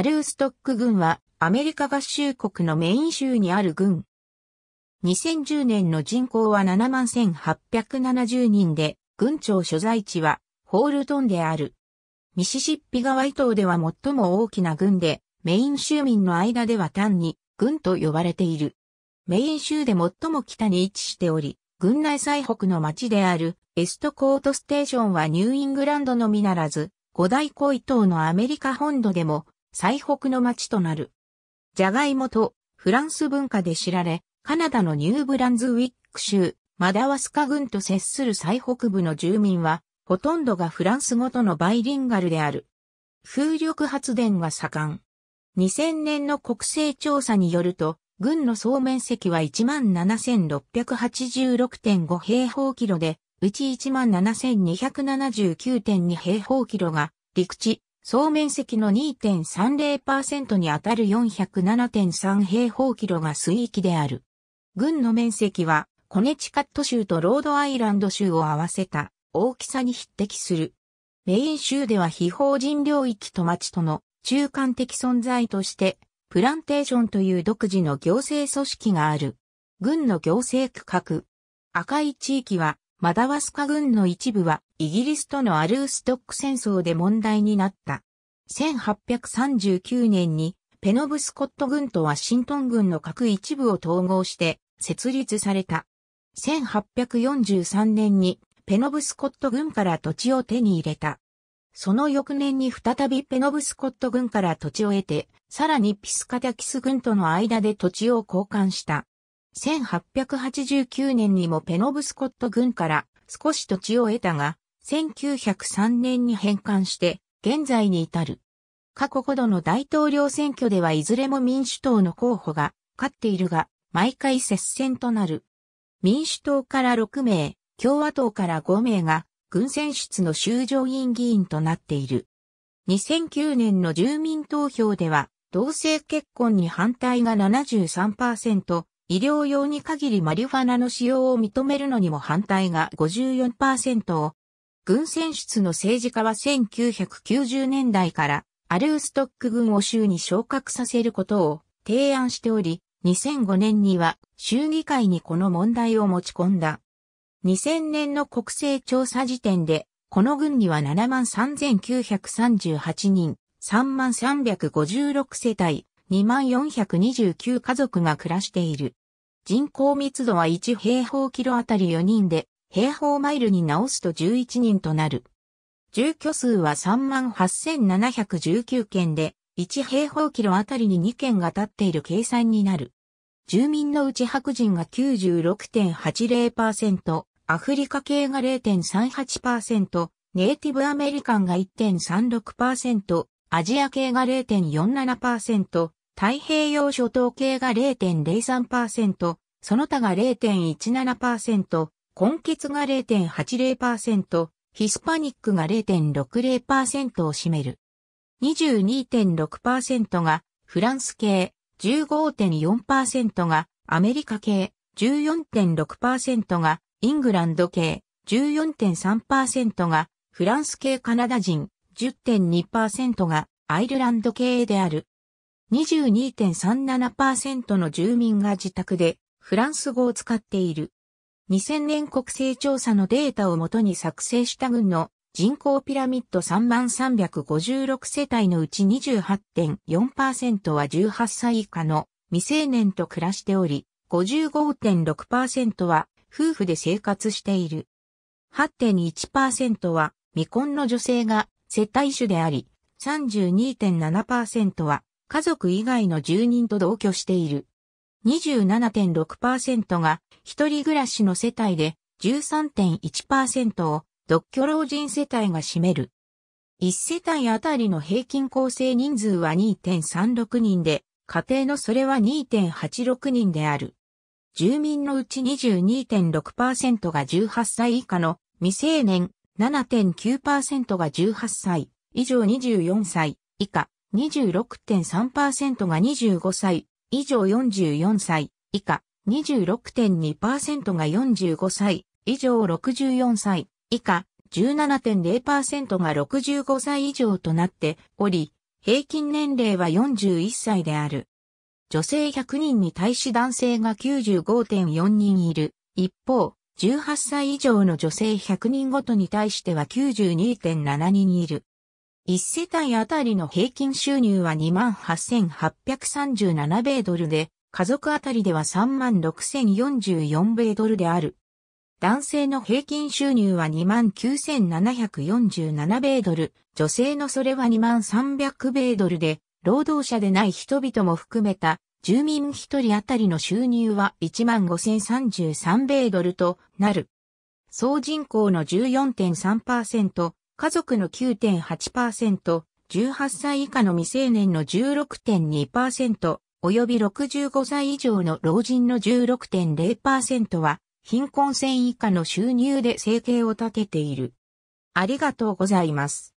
アルーストック軍はアメリカ合衆国のメイン州にある軍。2010年の人口は71,870人で、郡庁所在地はホールトンである。ミシシッピ川伊東では最も大きな軍で、メイン州民の間では単に軍と呼ばれている。メイン州で最も北に位置しており、軍内最北の町であるエストコートステーションはニューイングランドのみならず、五大湖伊東のアメリカ本土でも最北の町となる。ジャガイモとフランス文化で知られ、カナダのニューブランズウィック州、マダワスカ郡と接する最北部の住民は、ほとんどがフランスごとのバイリンガルである。風力発電が盛ん。2000年の国勢調査によると、軍の総面積は17,686.5平方キロで、うち17,279.2平方キロが陸地、総面積の2.30%にあたる407.3平方キロが水域である。軍の面積は、コネチカット州とロードアイランド州を合わせた大きさに匹敵する。メイン州では非法人領域と町との中間的存在として、プランテーションという独自の行政組織がある。軍の行政区画。赤い地域はマダワスカ軍の一部はイギリスとのアルーストック戦争で問題になった。1839年にペノブスコット軍とワシントン軍の各一部を統合して設立された。1843年にペノブスコット軍から土地を手に入れた。その翌年に再びペノブスコット軍から土地を得て、さらにピスカタキス軍との間で土地を交換した。1889年にもペノブスコット軍から少し土地を得たが、1903年に返還して、現在に至る。過去5度の大統領選挙ではいずれも民主党の候補が勝っているが、毎回接戦となる。民主党から6名、共和党から5名が、軍選出の州上院議員となっている。2009年の住民投票では、同性結婚に反対が73%、医療用に限りマリファナの使用を認めるのにも反対が54%を、軍選出の政治家は1990年代からアルーストック軍を州に昇格させることを提案しており、2005年には州議会にこの問題を持ち込んだ。2000年の国勢調査時点で、この軍には73,938人、33,356世帯、24,429家族が暮らしている。人口密度は1平方キロあたり4人で、平方マイルに直すと11人となる。住居数は38,719件で、1平方キロあたりに2件が立っている計算になる。住民のうち白人が96.80%、アフリカ系が0.38%、ネイティブアメリカンが1.36%、アジア系が0.47%、太平洋諸島系が0.03%、その他が0.17%、根結が0.80%、ヒスパニックが0.60%を占める。22.6%がフランス系、15.4%がアメリカ系、14.6%がイングランド系、14.3%がフランス系カナダ人、10.2%がアイルランド系である。22.37%の住民が自宅でフランス語を使っている。2000年国勢調査のデータをもとに作成した軍の人口ピラミッド3356世帯のうち28.4%は18歳以下の未成年と暮らしており、55.6%は夫婦で生活している。8.1%は未婚の女性が世帯主であり、32.7%は家族以外の住人と同居している。27.6%が一人暮らしの世帯で13.1%を独居老人世帯が占める。1世帯あたりの平均構成人数は2.36人で、家庭のそれは2.86人である。住民のうち22.6%が18歳以下の未成年、7.9%が18歳以上24歳以下、26.3%が25歳以上44歳以下、26.2%が45歳以上64歳以下、17.0%が65歳以上となっており、平均年齢は41歳である。女性100人に対し男性が95.4人いる。一方、18歳以上の女性100人ごとに対しては92.7人いる。1世帯あたりの平均収入は28,837米ドルで、家族あたりでは36,044米ドルである。男性の平均収入は29,747米ドル、女性のそれは2300米ドルで、労働者でない人々も含めた住民一人あたりの収入は15,033米ドルとなる。総人口の14.3%、家族の9.8%、18歳以下の未成年の16.2%、及び65歳以上の老人の16.0%は、貧困線以下の収入で生計を立てている。ありがとうございます。